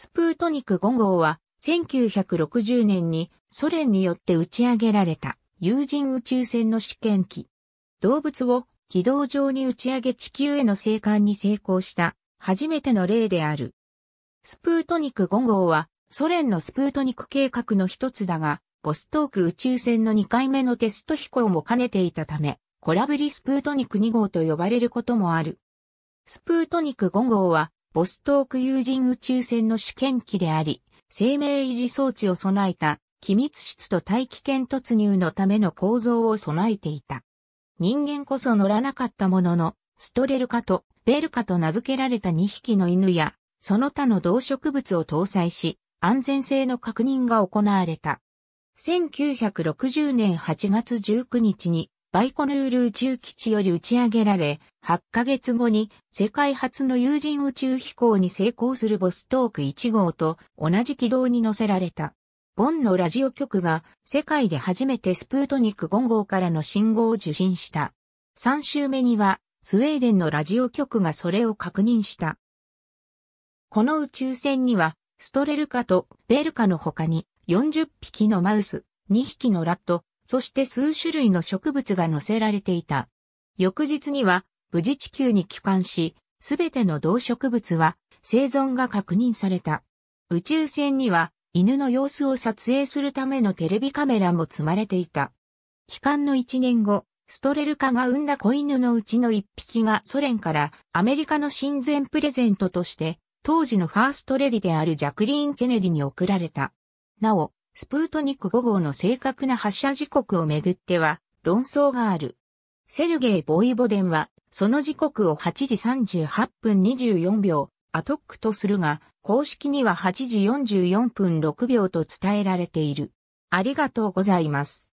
スプートニク5号は1960年にソ連によって打ち上げられた有人宇宙船の試験機。動物を軌道上に打ち上げ地球への生還に成功した初めての例である。スプートニク5号はソ連のスプートニク計画の一つだが、ボストーク宇宙船の2回目のテスト飛行も兼ねていたため、コラブリスプートニク2号と呼ばれることもある。スプートニク5号はボストーク有人宇宙船の試験機であり、生命維持装置を備えた機密室と大気圏突入のための構造を備えていた。人間こそ乗らなかったものの、ストレルカとベルカと名付けられた2匹の犬や、その他の動植物を搭載し、安全性の確認が行われた。1960年8月19日にバイコヌール宇宙基地より打ち上げられ、8ヶ月後に世界初の有人宇宙飛行に成功するボストーク1号と同じ軌道に乗せられた。ボンのラジオ局が世界で初めてスプートニク5号からの信号を受信した。3週目にはスウェーデンのラジオ局がそれを確認した。この宇宙船にはストレルカとベルカの他に40匹のマウス、2匹のラット、そして数種類の植物が載せられていた。翌日には、無事地球に帰還し、すべての動植物は生存が確認された。宇宙船には犬の様子を撮影するためのテレビカメラも積まれていた。帰還の1年後、ストレルカが産んだ子犬のうちの1匹がソ連からアメリカの親善プレゼントとして、当時のファーストレディであるジャクリーン・ケネディに贈られた。なお、スプートニク5号の正確な発射時刻をめぐっては論争がある。セルゲイ・ボイボデンは、その時刻を8時38分24秒、アトックとするが、公式には8時44分6秒と伝えられている。ありがとうございます。